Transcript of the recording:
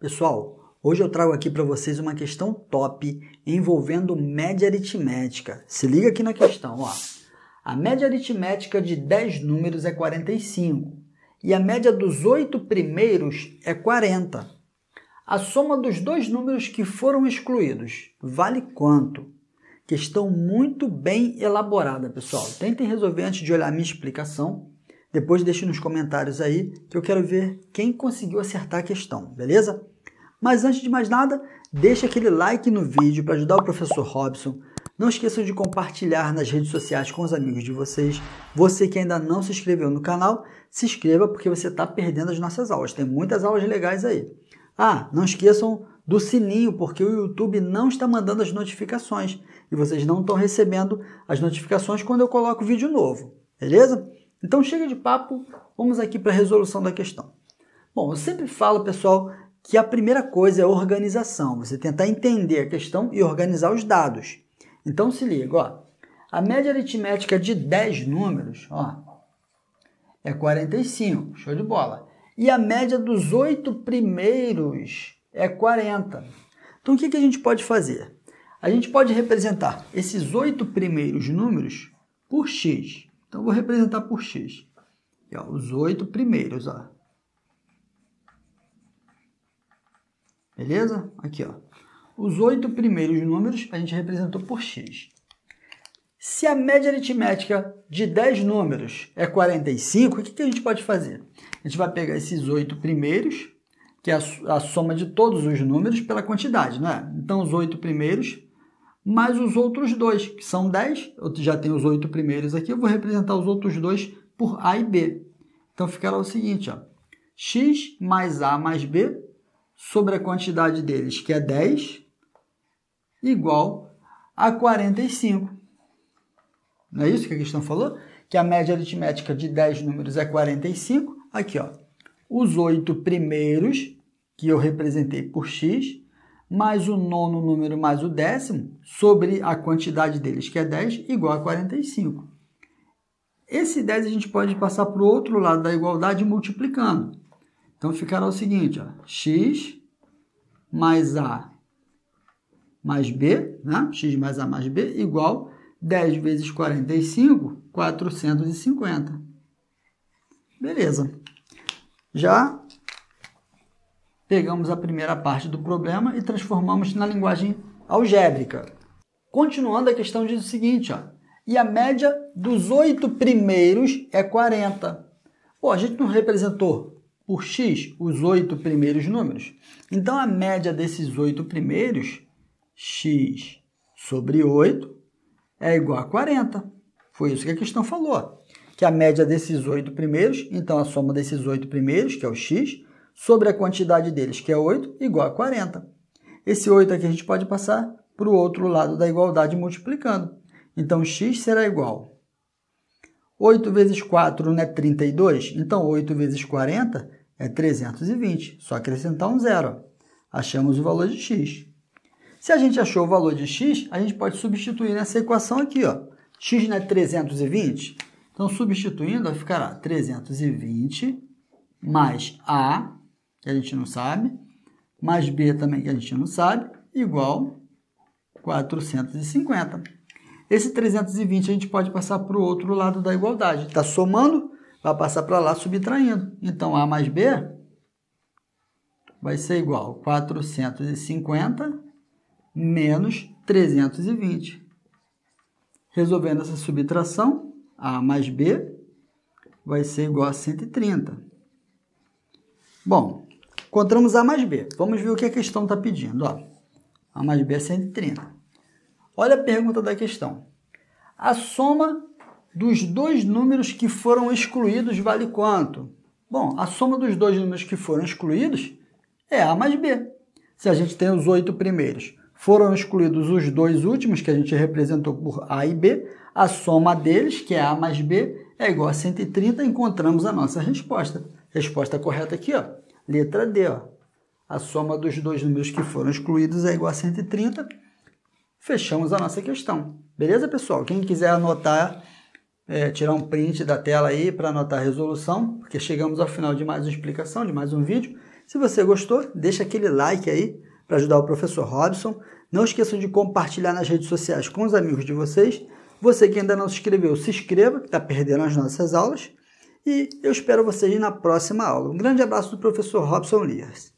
Pessoal, hoje eu trago aqui para vocês uma questão top envolvendo média aritmética. Se liga aqui na questão, ó. A média aritmética de 10 números é 45 e a média dos 8 primeiros é 40. A soma dos dois números que foram excluídos vale quanto? Questão muito bem elaborada, pessoal. Tentem resolver antes de olhar minha explicação depois deixe nos comentários aí que eu quero ver quem conseguiu acertar a questão, beleza? Mas antes de mais nada, deixe aquele like no vídeo para ajudar o professor Robson. Não esqueçam de compartilhar nas redes sociais com os amigos de vocês. Você que ainda não se inscreveu no canal, se inscreva porque você está perdendo as nossas aulas. Tem muitas aulas legais aí. Ah, não esqueçam do sininho, porque o YouTube não está mandando as notificações e vocês não estão recebendo as notificações quando eu coloco vídeo novo, beleza? Então chega de papo, vamos aqui para a resolução da questão. Bom, eu sempre falo, pessoal, que a primeira coisa é organização, você tentar entender a questão e organizar os dados. Então se liga, ó, a média aritmética de 10 números ó, é 45, show de bola. E a média dos oito primeiros é 40. Então o que, que a gente pode fazer? A gente pode representar esses oito primeiros números por x. Então, vou representar por x. E, ó, os oito primeiros, ó. Beleza? Aqui, ó. Os oito primeiros números a gente representou por x. Se a média aritmética de 10 números é 45, o que, que a gente pode fazer? A gente vai pegar esses oito primeiros, que é a soma de todos os números, pela quantidade, não é? Então, os oito primeiros mais os outros dois, que são 10, eu já tenho os oito primeiros aqui, eu vou representar os outros dois por A e B. Então ficará o seguinte, ó, x mais A mais B sobre a quantidade deles, que é 10, igual a 45. Não é isso que a questão falou? Que a média aritmética de 10 números é 45. Aqui, ó, os oito primeiros, que eu representei por x, mais o nono número mais o décimo, sobre a quantidade deles, que é 10, igual a 45. Esse 10 a gente pode passar para o outro lado da igualdade multiplicando. Então ficará o seguinte, ó, x mais a mais b, né? x mais a mais b, igual 10 vezes 45, 450. Beleza. Já Pegamos a primeira parte do problema e transformamos na linguagem algébrica. Continuando, a questão diz o seguinte, ó, e a média dos oito primeiros é 40. Pô, a gente não representou por x os oito primeiros números. Então, a média desses oito primeiros, x sobre 8, é igual a 40. Foi isso que a questão falou. Que a média desses oito primeiros, então a soma desses oito primeiros, que é o x, sobre a quantidade deles, que é 8, igual a 40. Esse 8 aqui a gente pode passar para o outro lado da igualdade multiplicando. Então, x será igual 8 vezes 4 não é 32? Então, 8 vezes 40 é 320. Só acrescentar um zero. Achamos o valor de x. Se a gente achou o valor de x, a gente pode substituir nessa equação aqui. Ó. x não é 320? Então, substituindo, ficará 320 mais a que a gente não sabe, mais B também que a gente não sabe, igual 450. Esse 320 a gente pode passar para o outro lado da igualdade. Está somando, vai passar para lá subtraindo. Então, A mais B vai ser igual a 450 menos 320. Resolvendo essa subtração, A mais B vai ser igual a 130. Bom, Encontramos A mais B. Vamos ver o que a questão está pedindo. Ó. A mais B é 130. Olha a pergunta da questão. A soma dos dois números que foram excluídos vale quanto? Bom, a soma dos dois números que foram excluídos é A mais B. Se a gente tem os oito primeiros, foram excluídos os dois últimos, que a gente representou por A e B, a soma deles, que é A mais B, é igual a 130, encontramos a nossa resposta. Resposta correta aqui, ó. Letra D, ó. A soma dos dois números que foram excluídos é igual a 130. Fechamos a nossa questão. Beleza, pessoal? Quem quiser anotar, é, tirar um print da tela aí para anotar a resolução, porque chegamos ao final de mais uma explicação, de mais um vídeo. Se você gostou, deixa aquele like aí para ajudar o professor Robson. Não esqueçam de compartilhar nas redes sociais com os amigos de vocês. Você que ainda não se inscreveu, se inscreva, que está perdendo as nossas aulas. E eu espero vocês na próxima aula. Um grande abraço do professor Robson Lias.